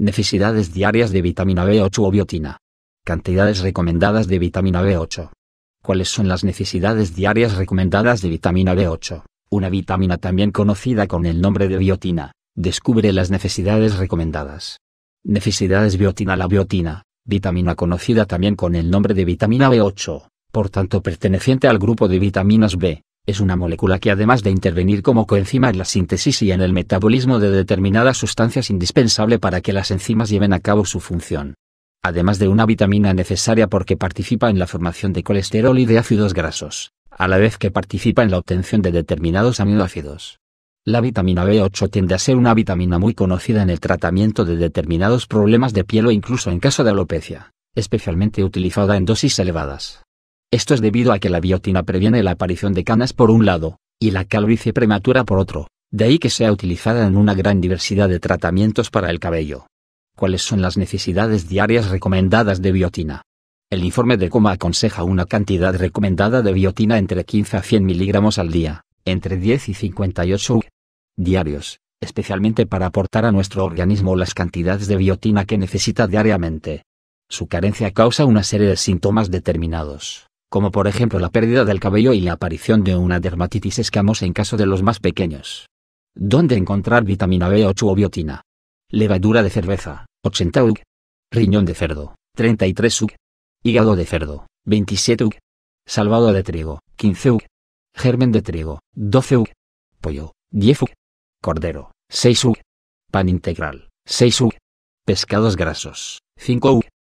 Necesidades diarias de vitamina B8 o biotina. Cantidades recomendadas de vitamina B8. ¿Cuáles son las necesidades diarias recomendadas de vitamina B8? Una vitamina también conocida con el nombre de biotina. Descubre las necesidades recomendadas. Necesidades biotina La biotina, vitamina conocida también con el nombre de vitamina B8, por tanto perteneciente al grupo de vitaminas B, es una molécula que además de intervenir como coenzima en la síntesis y en el metabolismo de determinadas sustancias indispensable para que las enzimas lleven a cabo su función. Además de una vitamina necesaria porque participa en la formación de colesterol y de ácidos grasos, a la vez que participa en la obtención de determinados aminoácidos. La vitamina B8 tiende a ser una vitamina muy conocida en el tratamiento de determinados problemas de piel o incluso en caso de alopecia, especialmente utilizada en dosis elevadas. Esto es debido a que la biotina previene la aparición de canas por un lado, y la calvicie prematura por otro, de ahí que sea utilizada en una gran diversidad de tratamientos para el cabello. ¿Cuáles son las necesidades diarias recomendadas de biotina? El informe de coma aconseja una cantidad recomendada de biotina entre 15 a 100 miligramos al día, entre 10 y 58 diarios, especialmente para aportar a nuestro organismo las cantidades de biotina que necesita diariamente. Su carencia causa una serie de síntomas determinados como por ejemplo la pérdida del cabello y la aparición de una dermatitis escamosa en caso de los más pequeños. ¿Dónde encontrar vitamina B8 o biotina? Levadura de cerveza, 80 UG. Riñón de cerdo, 33 UG. Hígado de cerdo, 27 UG. Salvado de trigo, 15 UG. Germen de trigo, 12 UG. Pollo, 10 UG. Cordero, 6 UG. Pan integral, 6 UG. Pescados grasos, 5 UG.